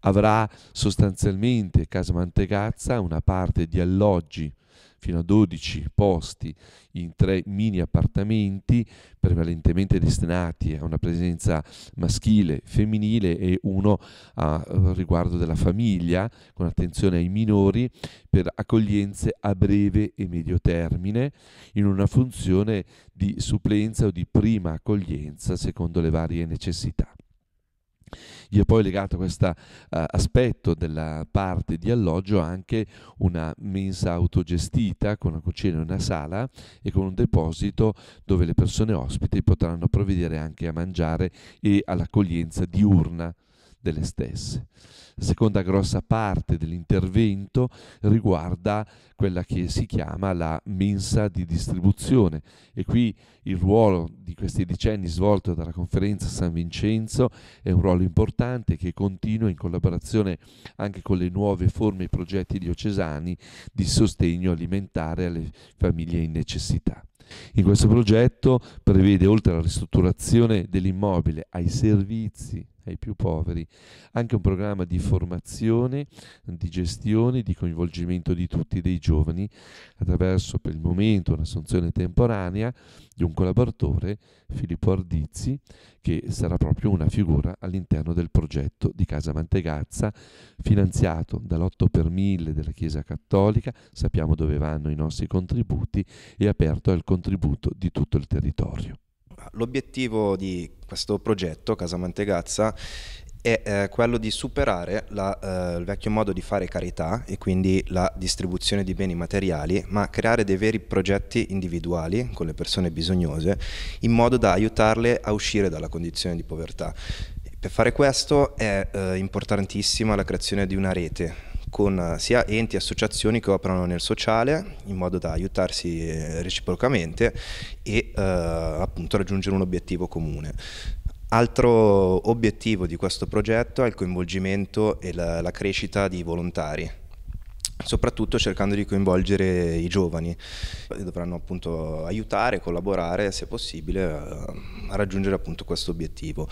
avrà sostanzialmente Casa Mantegazza una parte di alloggi fino a 12 posti in tre mini appartamenti prevalentemente destinati a una presenza maschile, femminile e uno a eh, riguardo della famiglia con attenzione ai minori per accoglienze a breve e medio termine in una funzione di supplenza o di prima accoglienza secondo le varie necessità. Gli è poi legato a questo uh, aspetto della parte di alloggio anche una mensa autogestita con una cucina e una sala e con un deposito dove le persone ospiti potranno provvedere anche a mangiare e all'accoglienza diurna delle stesse. La seconda grossa parte dell'intervento riguarda quella che si chiama la mensa di distribuzione e qui il ruolo di questi decenni svolto dalla conferenza San Vincenzo è un ruolo importante che continua in collaborazione anche con le nuove forme e progetti diocesani di sostegno alimentare alle famiglie in necessità. In questo progetto prevede, oltre alla ristrutturazione dell'immobile, ai servizi ai più poveri, anche un programma di formazione, di gestione, di coinvolgimento di tutti dei giovani attraverso per il momento un'assunzione temporanea di un collaboratore, Filippo Ardizzi, che sarà proprio una figura all'interno del progetto di Casa Mantegazza, finanziato dall'8 per 1000 della Chiesa Cattolica, sappiamo dove vanno i nostri contributi, e aperto al contributo di tutto il territorio. L'obiettivo di questo progetto, Casa Mantegazza, è eh, quello di superare la, eh, il vecchio modo di fare carità e quindi la distribuzione di beni materiali, ma creare dei veri progetti individuali con le persone bisognose in modo da aiutarle a uscire dalla condizione di povertà. Per fare questo è eh, importantissima la creazione di una rete con eh, sia enti e associazioni che operano nel sociale in modo da aiutarsi eh, reciprocamente e eh, appunto raggiungere un obiettivo comune. Altro obiettivo di questo progetto è il coinvolgimento e la, la crescita di volontari soprattutto cercando di coinvolgere i giovani eh, dovranno appunto aiutare, collaborare se possibile a raggiungere appunto questo obiettivo.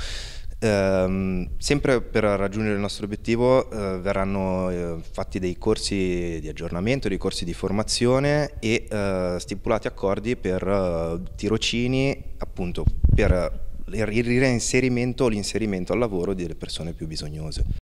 Ehm, sempre per raggiungere il nostro obiettivo eh, verranno eh, fatti dei corsi di aggiornamento, dei corsi di formazione e eh, stipulati accordi per eh, tirocini appunto per il reinserimento o l'inserimento al lavoro delle persone più bisognose.